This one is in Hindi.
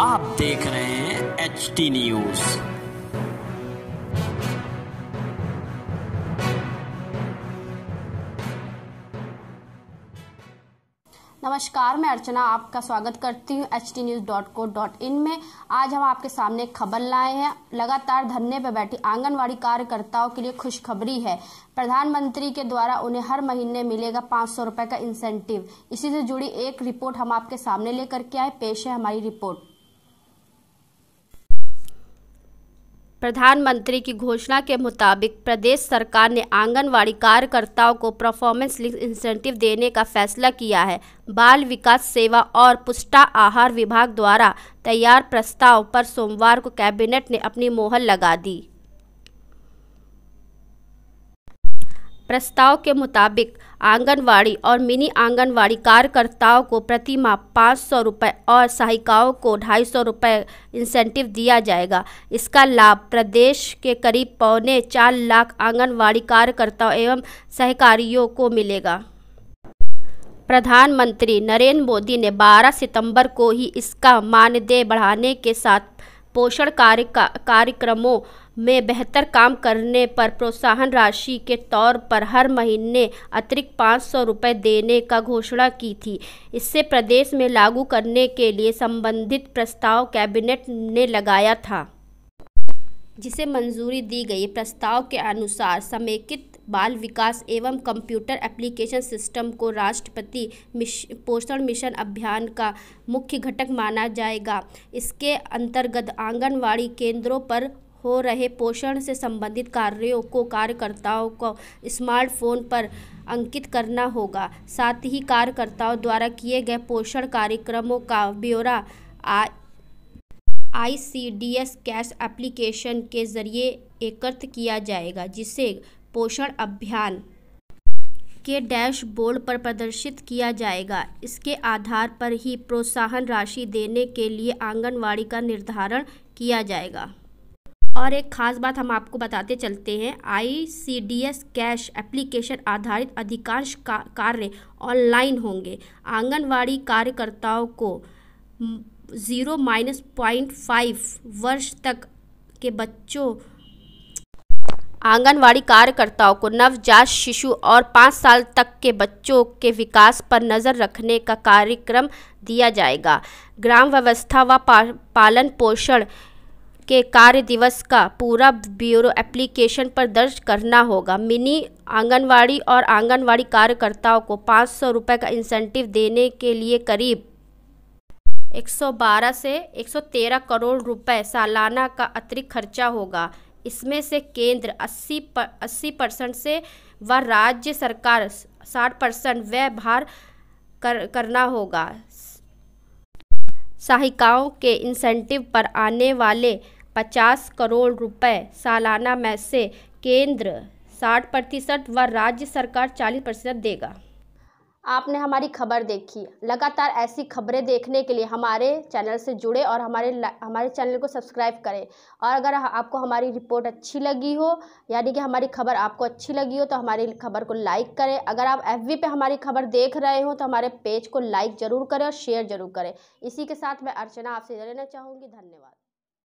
आप देख रहे हैं एच टी न्यूज नमस्कार मैं अर्चना आपका स्वागत करती हूँ H T news dot co dot in में आज हम आपके सामने खबर लाए हैं लगातार धरने पर बैठी आंगनवाड़ी कार्यकर्ताओं के लिए खुशखबरी है प्रधानमंत्री के द्वारा उन्हें हर महीने मिलेगा पांच सौ रुपए का इंसेंटिव इसी से जुड़ी एक रिपोर्ट हम आपके सामने लेकर के आए पेश है हमारी रिपोर्ट प्रधानमंत्री की घोषणा के मुताबिक प्रदेश सरकार ने आंगनवाड़ी कार्यकर्ताओं को परफॉर्मेंस लिंक इंसेंटिव देने का फैसला किया है बाल विकास सेवा और पुष्टा आहार विभाग द्वारा तैयार प्रस्ताव पर सोमवार को कैबिनेट ने अपनी मोहर लगा दी प्रस्ताव के मुताबिक आंगनवाड़ी और मिनी आंगनवाड़ी कार्यकर्ताओं को प्रति माह पाँच सौ रुपये और सहायिकाओं को ढाई सौ रुपये इंसेंटिव दिया जाएगा इसका लाभ प्रदेश के करीब पौने चार लाख आंगनवाड़ी कार्यकर्ताओं एवं सहकारियों को मिलेगा प्रधानमंत्री नरेंद्र मोदी ने 12 सितंबर को ही इसका मानदेय बढ़ाने के साथ पोषण कार्य कार्यक्रमों में बेहतर काम करने पर प्रोत्साहन राशि के तौर पर हर महीने अतिरिक्त पाँच सौ रुपये देने का घोषणा की थी इससे प्रदेश में लागू करने के लिए संबंधित प्रस्ताव कैबिनेट ने लगाया था जिसे मंजूरी दी गई प्रस्ताव के अनुसार समेकित बाल विकास एवं कंप्यूटर एप्लीकेशन सिस्टम को राष्ट्रपति मिश, पोषण मिशन अभियान का मुख्य घटक माना जाएगा इसके अंतर्गत आंगनवाड़ी केंद्रों पर हो रहे पोषण से संबंधित कार्यों को कार्यकर्ताओं को स्मार्टफोन पर अंकित करना होगा साथ ही कार्यकर्ताओं द्वारा किए गए पोषण कार्यक्रमों का ब्यौरा I C D S cash application के ज़रिए एकत्र किया जाएगा जिसे पोषण अभियान के डैशबोर्ड पर प्रदर्शित किया जाएगा इसके आधार पर ही प्रोत्साहन राशि देने के लिए आंगनवाड़ी का निर्धारण किया जाएगा और एक ख़ास बात हम आपको बताते चलते हैं आईसीडीएस कैश एप्लीकेशन आधारित अधिकांश का, कार्य ऑनलाइन होंगे आंगनवाड़ी कार्यकर्ताओं को ज़ीरो माइनस पॉइंट फाइव वर्ष तक के बच्चों आंगनवाड़ी कार्यकर्ताओं को नवजात शिशु और पाँच साल तक के बच्चों के विकास पर नज़र रखने का कार्यक्रम दिया जाएगा ग्राम व्यवस्था व पा, पालन पोषण के कार्य दिवस का पूरा ब्यूरो एप्लीकेशन पर दर्ज करना होगा मिनी आंगनवाड़ी और आंगनवाड़ी कार्यकर्ताओं को पाँच सौ रुपये का इंसेंटिव देने के लिए करीब 112 से 113 करोड़ रुपए सालाना का अतिरिक्त खर्चा होगा इसमें से केंद्र 80 पर, परसेंट से व राज्य सरकार 60 परसेंट व्यय भार कर, करना होगा सहायिकाओं के इंसेंटिव पर आने वाले पचास करोड़ रुपए सालाना में से केंद्र साठ प्रतिशत व राज्य सरकार चालीस प्रतिशत देगा आपने हमारी खबर देखी लगातार ऐसी खबरें देखने के लिए हमारे चैनल से जुड़े और हमारे हमारे चैनल को सब्सक्राइब करें और अगर आपको हमारी रिपोर्ट अच्छी लगी हो यानी कि हमारी खबर आपको अच्छी लगी हो तो हमारी खबर को लाइक करें अगर आप एफ पे हमारी खबर देख रहे हो तो हमारे पेज को लाइक ज़रूर करें और शेयर ज़रूर करें इसी के साथ मैं अर्चना आपसे लेना चाहूँगी धन्यवाद